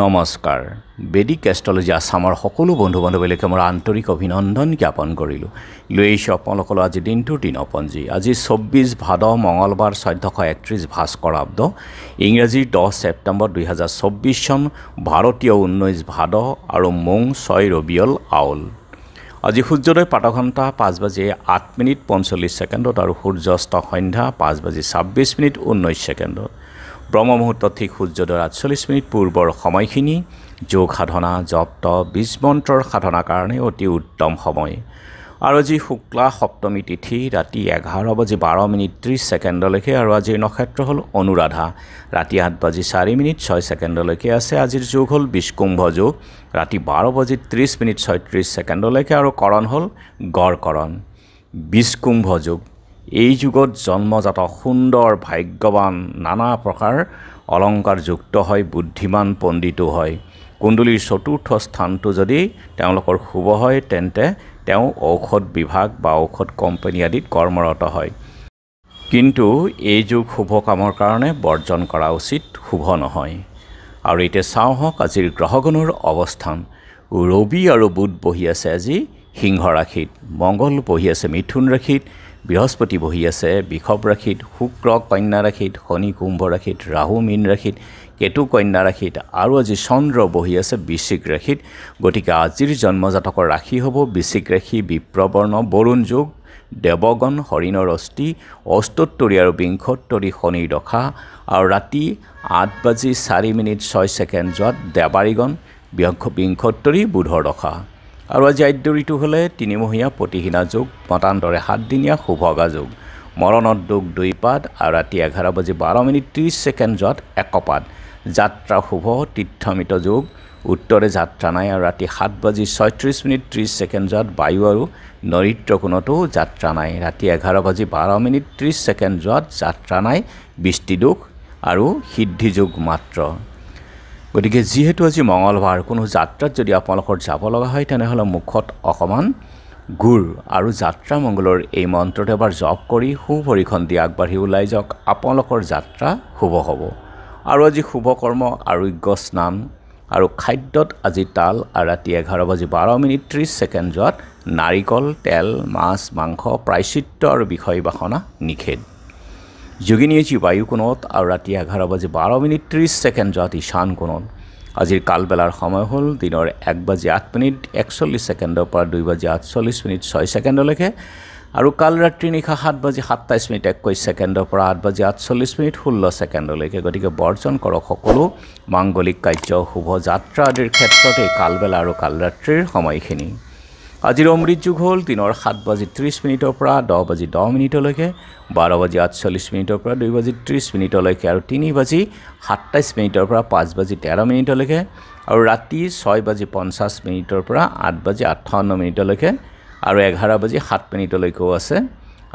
নমস্কাৰ বেদিক এষ্ট্ৰলজি আছামৰ সকলো বন্ধু বান্ধৱীলৈকে মোৰ আন্তৰিক অভিনন্দন জ্ঞাপন কৰিলোঁ লৈ আহিছোঁ আপোনালোকলৈ আজি দিনটোৰ দিনপঞ্জী আজি চৌব্বিছ ভাদ মঙলবাৰ চৈধ্যশ একত্ৰিছ ভাস্কৰ আব্দ ইংৰাজী দহ ছেপ্টেম্বৰ দুহেজাৰ চৌব্বিছ চন ভাৰতীয় ঊনৈছ ভাদ আৰু মৌ ছয় ৰবিয়ল আউল আজি সূৰ্যোদয় পাতঘণ্টা পাঁচ বাজি আঠ মিনিট পঞ্চল্লিছ ছেকেণ্ডত আৰু সূৰ্যাস্ত সন্ধ্যা পাঁচ বাজি ছাব্বিছ মিনিট ঊনৈছ ছেকেণ্ডত ব্ৰহ্মমুহূৰ্তত ঠিক সূৰ্যোদয়ৰ আঠচল্লিছ মিনিট পূৰ্বৰ সময়খিনি যোগ সাধনা জপ্ত বীজমন্ত্ৰৰ সাধনাৰ কাৰণে অতি উত্তম সময় আৰু আজি শুক্লা সপ্তমী তিথি ৰাতি এঘাৰ বাজি বাৰ মিনিট ত্ৰিছ ছেকেণ্ডলৈকে আৰু আজিৰ নক্ষত্ৰ হ'ল অনুৰাধা ৰাতি সাত বাজি চাৰি মিনিট ছয় ছেকেণ্ডলৈকে আছে আজিৰ যোগ হ'ল বিষ্কুম্ভ যোগ ৰাতি বাৰ বাজি ত্ৰিছ মিনিট ছয়ত্ৰিছ ছেকেণ্ডলৈকে আৰু কৰণ হ'ল গড়কৰণ বিষ্কুম্ভ যোগ এই যুগত জন্মজাত সুন্দৰ ভাগ্যৱান নানা প্ৰকাৰ অলংকাৰযুক্ত হয় বুদ্ধিমান পণ্ডিতো হয় কুণ্ডলীৰ চতুৰ্থ স্থানটো যদি তেওঁলোকৰ শুভ হয় তেন্তে তেওঁ ঔষধ বিভাগ বা ঔষধ কোম্পানী আদিত কৰ্মৰত হয় কিন্তু এই যুগ শুভ কামৰ কাৰণে বৰ্জন কৰা উচিত শুভ নহয় আৰু এতিয়া চাওঁ হওক আজিৰ গ্ৰহগণৰ অৱস্থান ৰবি আৰু বুধ বহি আছে আজি সিংহ ৰাশিত মংগল বহি আছে মিথুন ৰাশিত বৃহস্পতি বহি আছে বৃষভ ৰাশিত শুক্ৰ কন্যা ৰাশিত শনি কুম্ভ ৰাশিত ৰাহু মীন ৰাশিত কেতু কন্যা ৰাশিত আৰু আজি চন্দ্ৰ বহি আছে বিশিক ৰাশিত গতিকে আজিৰ জন্মজাতকৰ ৰাশি হ'ব বিশিক ৰাশি বিপ্ৰবৰ্ণ বৰুণ যোগ দেৱগণ হৰিণৰ অস্থি অষ্টোত্তৰী আৰু বিংশত্তৰী শনিৰ দশা আৰু ৰাতি আঠ বাজি চাৰি মিনিট ছয় ছেকেণ্ড যোৱাত দেৱাৰীগণ বিংশত্তৰী বুধৰ দশা আৰু আজি আদ্য ঋতু হ'লে তিনিমহীয়া প্ৰতিহীনা যোগ মতান্তৰে সাতদিনীয়া শুভগা যোগ মৰণত দুখ দুইপাত আৰু ৰাতি এঘাৰ বাজি বাৰ মিনিট ত্ৰিছ ছেকেণ্ড যোৱাত একপাত যাত্ৰা শুভ তীৰ্থমিত যোগ উত্তৰে যাত্ৰা নাই আৰু ৰাতি সাত বাজি ছয়ত্ৰিছ মিনিট ত্ৰিছ ছেকেণ্ড যোৱাত বায়ু আৰু নৈত্য কোণতো যাত্ৰা নাই ৰাতি এঘাৰ বাজি বাৰ মিনিট ত্ৰিছ ছেকেণ্ড যোৱাত যাত্ৰা নাই বৃষ্টি দুখ আৰু সিদ্ধিযোগ মাত্ৰ গতিকে যিহেতু আজি মঙলবাৰ কোনো যাত্ৰাত যদি আপোনালোকৰ যাব লগা হয় তেনেহ'লে মুখত অকণমান গুৰ আৰু যাত্ৰা মংগলৰ এই মন্ত্ৰটো এবাৰ জপ কৰি সু ভৰিখন দি আগবাঢ়ি ওলাই যাওক আপোনালোকৰ যাত্ৰা শুভ হ'ব আৰু আজি শুভকৰ্ম আৰোগ্য স্নান আৰু খাদ্যত আজি তাল আৰু ৰাতি এঘাৰ বাজি বাৰ মিনিট ত্ৰিছ ছেকেণ্ড যোৱাত নাৰিকল তেল মাছ মাংস প্ৰায়চিত্ৰ আৰু বিষয় বাসনা নিষেধ যোগিনীয়েজী বায়ু কোণত আৰু ৰাতি এঘাৰ বাজি বাৰ মিনিট ত্ৰিছ ছেকেণ্ড যোৱা ঈশান কোণত আজিৰ কালবেলাৰ সময় হ'ল দিনৰ এক বাজি আঠ মিনিট একচল্লিছ ছেকেণ্ডৰ পৰা দুই বাজি আঠচল্লিছ মিনিট ছয় ছেকেণ্ডলৈকে আৰু কাল ৰাতি নিশা সাত বাজি সাতাইছ মিনিট একৈছ ছেকেণ্ডৰ পৰা আঠ বাজি আঠচল্লিছ মিনিট ষোল্ল ছেকেণ্ডলৈকে গতিকে বৰ্জন কৰক সকলো মাংগলিক কাৰ্য শুভযাত্ৰা আদিৰ ক্ষেত্ৰতেই কালবেলা আৰু কালৰাত্ৰিৰ সময়খিনি আজিৰ অমৃত যুগ হ'ল দিনৰ সাত বাজি ত্ৰিছ মিনিটৰ পৰা দহ বাজি দহ মিনিটলৈকে বাৰ বাজি আঠচল্লিছ মিনিটৰ পৰা দুই বাজি ত্ৰিছ মিনিটলৈকে আৰু তিনি বাজি সাতাইছ মিনিটৰ পৰা পাঁচ বাজি তেৰ মিনিটলৈকে আৰু ৰাতি ছয় বাজি পঞ্চাছ মিনিটৰ পৰা আঠ বাজি আঠাৱন্ন মিনিটলৈকে আৰু এঘাৰ বাজি সাত মিনিটলৈকেও আছে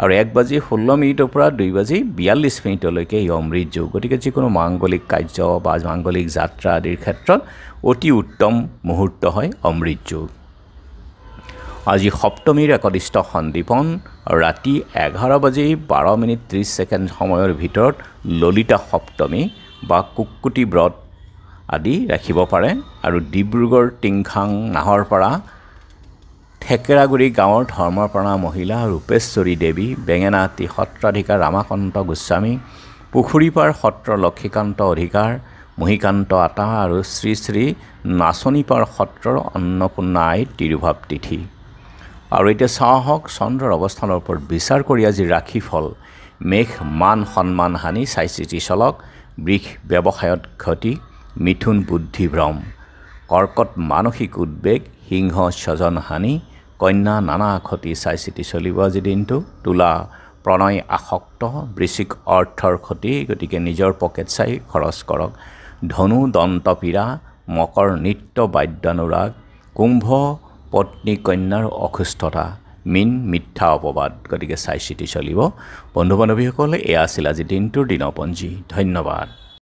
আৰু এক বাজি ষোল্ল মিনিটৰ পৰা দুই বাজি বিয়াল্লিছ মিনিটলৈকে এই অমৃত যুগ গতিকে যিকোনো মাংগলিক কাৰ্য বা মাংগলিক যাত্ৰা আদিৰ ক্ষেত্ৰত অতি উত্তম মুহূৰ্ত হয় অমৃত যুগ আজি সপ্তমীৰ একদিষ্ট সন্দীপন ৰাতি এঘাৰ বাজি বাৰ মিনিট ত্ৰিছ ছেকেণ্ড সময়ৰ ভিতৰত ললিতা সপ্তমী বা কুকুটি ব্ৰত আদি ৰাখিব পাৰে আৰু ডিব্ৰুগড় টিংখাং নাহৰ পৰা ঠেকেৰাগুৰি গাঁৱৰ ধৰ্মপ্ৰাণা মহিলা ৰূপেশ্বৰী দেৱী বেঙেনাটি সত্ৰাধিকাৰ ৰামাকান্ত গোস্বামী পুখুৰীপাৰ সত্ৰ লক্ষীকান্ত অধিকাৰ মুহিকান্ত আটা আৰু শ্ৰী শ্ৰী নাচনীপাৰ সত্ৰৰ অন্নপূৰ্ণা আই তিৰুভাৱ তিথি আৰু এতিয়া চাওঁ হওক চন্দ্ৰৰ অৱস্থানৰ ওপৰত বিচাৰ কৰি আজি ফল মেঘ মান সন্মান হানি চাই চিতি চলক বৃষ ব্যৱসায়ত ক্ষতি মিথুন বুদ্ধিভ্ৰম কৰ্কট মানসিক উদ্বেগ সিংহ স্বজন হানি কন্যা নানা ক্ষতি চাই চিতি চলিব আজি দিনটো তোলা প্ৰণয় আসক্ত বৃশ্চিক অৰ্থৰ ক্ষতি গতিকে নিজৰ পকেট চাই খৰচ কৰক ধনু দন্ত পীড়া মকৰ নৃত্য বাদ্যানুৰাগ কুম্ভ পত্নী কন্যাৰ অসুস্থতা মীন মিথ্যা অপবাদ গতিকে চাই চিতি চলিব বন্ধু বান্ধৱীসকল এয়া আছিল আজি দিনটোৰ দিনপঞ্জী ধন্যবাদ